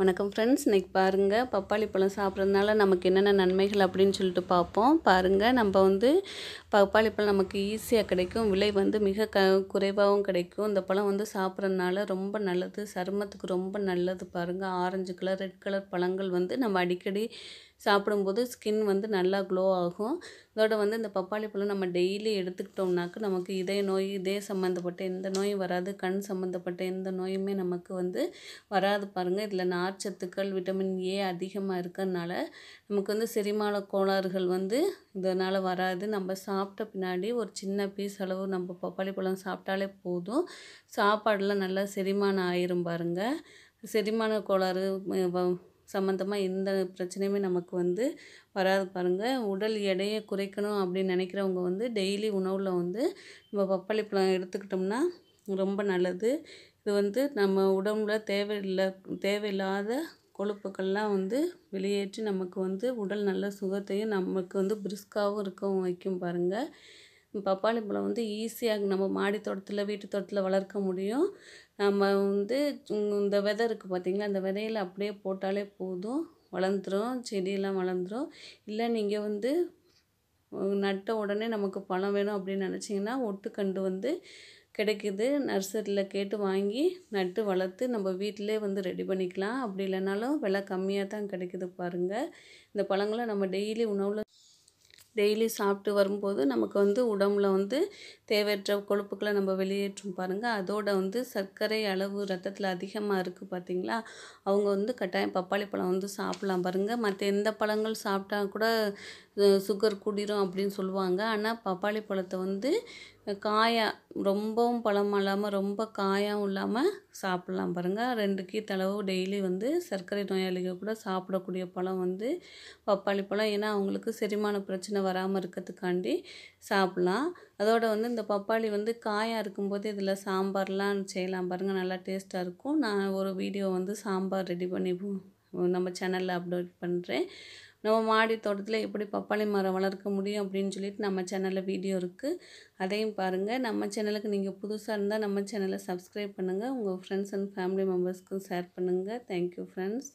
வணக்கம் ஃப்ரெண்ட்ஸ் இன்றைக்கி பாருங்கள் பப்பாளி பழம் சாப்பிட்றதுனால நமக்கு என்னென்ன நன்மைகள் அப்படின்னு சொல்லிட்டு பார்ப்போம் பாருங்கள் நம்ம வந்து பப்பாளி பழம் நமக்கு ஈஸியாக கிடைக்கும் விலை வந்து மிக க குறைவாகவும் கிடைக்கும் இந்த பழம் வந்து சாப்பிட்றதுனால ரொம்ப நல்லது சருமத்துக்கு ரொம்ப நல்லது பாருங்கள் ஆரஞ்சு கலர் ரெட் கலர் பழங்கள் வந்து நம்ம அடிக்கடி சாப்பிடும்போது ஸ்கின் வந்து நல்லா க்ளோ ஆகும் இதோட வந்து இந்த பப்பாளி பழம் நம்ம டெய்லி எடுத்துக்கிட்டோம்னாக்க நமக்கு இதய நோய் இதய சம்மந்தப்பட்ட எந்த நோயும் வராது கண் சம்மந்தப்பட்ட எந்த நோயுமே நமக்கு வந்து வராது பாருங்கள் இதில் நார்ச்சத்துக்கள் விட்டமின் ஏ அதிகமாக இருக்கிறதுனால நமக்கு வந்து செரிமான கோளாறுகள் வந்து இதனால் வராது நம்ம சாப்பிட்ட பின்னாடி ஒரு சின்ன பீஸ் அளவு நம்ம பப்பாளி பழம் சாப்பிட்டாலே போதும் சாப்பாடெலாம் நல்லா செரிமானம் ஆயிரும் பாருங்கள் செரிமான கோளாறு சம்மந்தமாக எந்த பிரச்சனையுமே நமக்கு வந்து வராது பாருங்கள் உடல் எடையை குறைக்கணும் அப்படின்னு நினைக்கிறவங்க வந்து டெய்லி உணவில் வந்து நம்ம பப்பாளி பழம் எடுத்துக்கிட்டோம்னா ரொம்ப நல்லது இது வந்து நம்ம உடம்புல தேவையில்லை தேவையில்லாத கொழுப்புக்கள்லாம் வந்து வெளியேற்றி நமக்கு வந்து உடல் நல்ல சுகத்தையும் நமக்கு வந்து பிரிஸ்காகவும் இருக்கவும் வைக்கும் பாருங்கள் பப்பாளி பழம் வந்து ஈஸியாக நம்ம மாடி தோட்டத்தில் வீட்டு தோட்டத்தில் வளர்க்க முடியும் நம்ம வந்து இந்த விதை இருக்குது பார்த்திங்களா அந்த விதையில் அப்படியே போட்டாலே போதும் வளர்ந்துடும் செடியெல்லாம் வளர்ந்துடும் இல்லை நீங்கள் வந்து நட்ட உடனே நமக்கு பழம் வேணும் அப்படின்னு நினச்சிங்கன்னா ஒட்டுக்கண்டு வந்து கிடைக்குது நர்சரியில் கேட்டு வாங்கி நட்டு வளர்த்து நம்ம வீட்டிலே வந்து ரெடி பண்ணிக்கலாம் அப்படி இல்லைனாலும் விலை கம்மியாக தான் கிடைக்குது பாருங்கள் இந்த பழங்களை நம்ம டெய்லி உணவில் டெய்லி சாப்பிட்டு வரும்போது நமக்கு வந்து உடம்புல வந்து தேவையற்ற கொழுப்புக்களை நம்ம வெளியேற்றும் பாருங்கள் அதோட வந்து சர்க்கரை அளவு ரத்தத்தில் அதிகமாக இருக்குது பார்த்தீங்களா அவங்க வந்து கட்டாயம் பப்பாளி பழம் வந்து சாப்பிட்லாம் பாருங்கள் மற்ற எந்த பழங்கள் சாப்பிட்டா கூட சுகர் கூடிரும் அப்படின்னு சொல்லுவாங்க ஆனால் பப்பாளி பழத்தை வந்து காயா ரொம்பவும் பழம் இல்லாமல் ரொம்ப காயாகவும் இல்லாமல் சாப்பிட்லாம் பாருங்கள் ரெண்டு தளவு டெய்லி வந்து சர்க்கரை நோயாளிகள் கூட சாப்பிடக்கூடிய பழம் வந்து பப்பாளி பழம் ஏன்னா அவங்களுக்கு செரிமான பிரச்சனை வராமல் இருக்கிறதுக்காண்டி சாப்பிட்லாம் அதோடு வந்து இந்த பப்பாளி வந்து காயாக இருக்கும்போது இதில் சாம்பார்லாம் செய்யலாம் பாருங்கள் நல்லா டேஸ்ட்டாக இருக்கும் நான் ஒரு வீடியோ வந்து சாம்பார் ரெடி பண்ணி நம்ம சேனலில் அப்லோட் பண்ணுறேன் நம்ம மாடி தோட்டத்தில் எப்படி பப்பாளி மரம் வளர்க்க முடியும் அப்படின்னு சொல்லிட்டு நம்ம சேனலில் வீடியோ இருக்குது அதையும் பாருங்கள் நம்ம சேனலுக்கு நீங்கள் புதுசாக இருந்தால் நம்ம சேனலை சப்ஸ்கிரைப் பண்ணுங்கள் உங்கள் ஃப்ரெண்ட்ஸ் அண்ட் ஃபேமிலி மெம்பர்ஸ்க்கும் ஷேர் பண்ணுங்கள் தேங்க்யூ ஃப்ரெண்ட்ஸ்